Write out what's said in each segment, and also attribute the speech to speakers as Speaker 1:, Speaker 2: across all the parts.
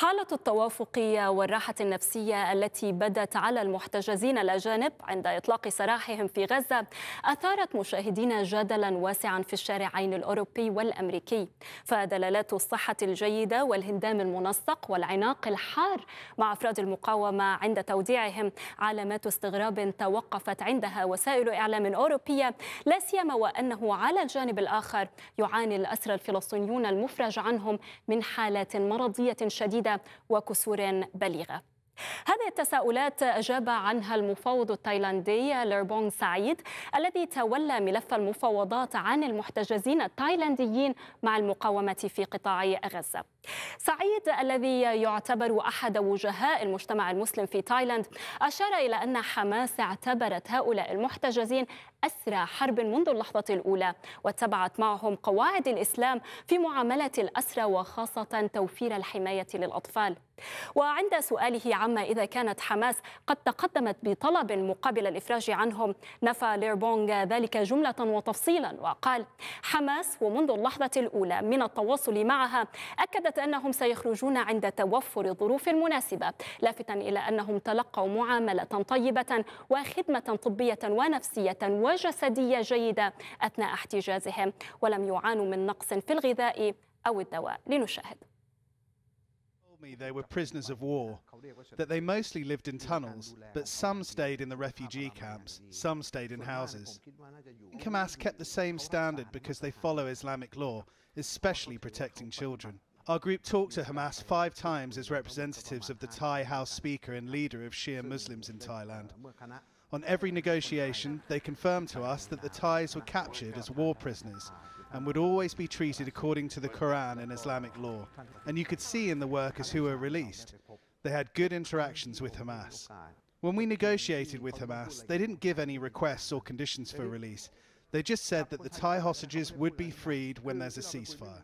Speaker 1: حالة التوافقية والراحة النفسية التي بدت على المحتجزين الأجانب عند إطلاق سراحهم في غزة أثارت مشاهدين جدلا واسعا في الشارعين الأوروبي والأمريكي فدلالات الصحة الجيدة والهندام المنسق والعناق الحار مع أفراد المقاومة عند توديعهم علامات استغراب توقفت عندها وسائل إعلام أوروبية لا سيما وأنه على الجانب الآخر يعاني الأسرى الفلسطينيون المفرج عنهم من حالات مرضية شديدة شديدة وكسور بليغة هذه التساؤلات أجاب عنها المفوض التايلاندي ليربونغ سعيد الذي تولى ملف المفاوضات عن المحتجزين التايلانديين مع المقاومة في قطاع غزة سعيد الذي يعتبر احد وجهاء المجتمع المسلم في تايلاند اشار الى ان حماس اعتبرت هؤلاء المحتجزين اسرى حرب منذ اللحظه الاولى واتبعت معهم قواعد الاسلام في معامله الاسرى وخاصه توفير الحمايه للاطفال وعند سؤاله عما اذا كانت حماس قد تقدمت بطلب مقابل الافراج عنهم نفى ليربونغ ذلك جمله وتفصيلا وقال حماس ومنذ اللحظه الاولى من التواصل معها اكدت أنهم سيخرجون عند توفر الظروف المناسبة لافتا إلى أنهم تلقوا معاملة طيبة وخدمة طبية ونفسية وجسدية جيدة أثناء احتجازهم ولم يعانوا من نقص في الغذاء أو الدواء لنشاهد
Speaker 2: they were prisoners of war, that they mostly lived in tunnels, but some stayed in the refugee camps, some stayed in houses. Hamas kept the same standard because they follow Islamic law, especially protecting children. Our group talked to Hamas five times as representatives of the Thai House Speaker and leader of Shia Muslims in Thailand. On every negotiation, they confirmed to us that the Thais were captured as war prisoners and would always be treated according to the Quran and Islamic law. And you could see in the workers who were released, they had good interactions with Hamas. When we negotiated with Hamas, they didn't give any requests or conditions for release. They just said that the Thai hostages would be freed when there's a ceasefire.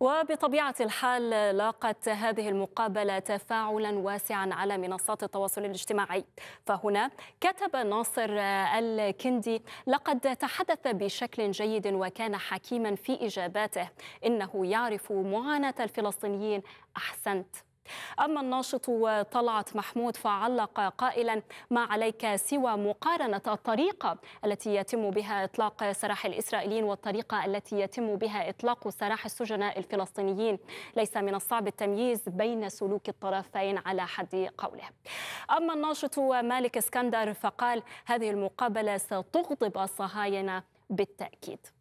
Speaker 1: وبطبيعة الحال لاقت هذه المقابلة تفاعلا واسعا على منصات التواصل الاجتماعي فهنا كتب ناصر الكندي لقد تحدث بشكل جيد وكان حكيما في إجاباته إنه يعرف معاناة الفلسطينيين أحسنت أما الناشط طلعت محمود فعلق قائلا ما عليك سوى مقارنة الطريقة التي يتم بها إطلاق سراح الإسرائيليين والطريقة التي يتم بها إطلاق سراح السجناء الفلسطينيين ليس من الصعب التمييز بين سلوك الطرفين على حد قوله أما الناشط مالك اسكندر فقال هذه المقابلة ستغضب الصهاينة بالتأكيد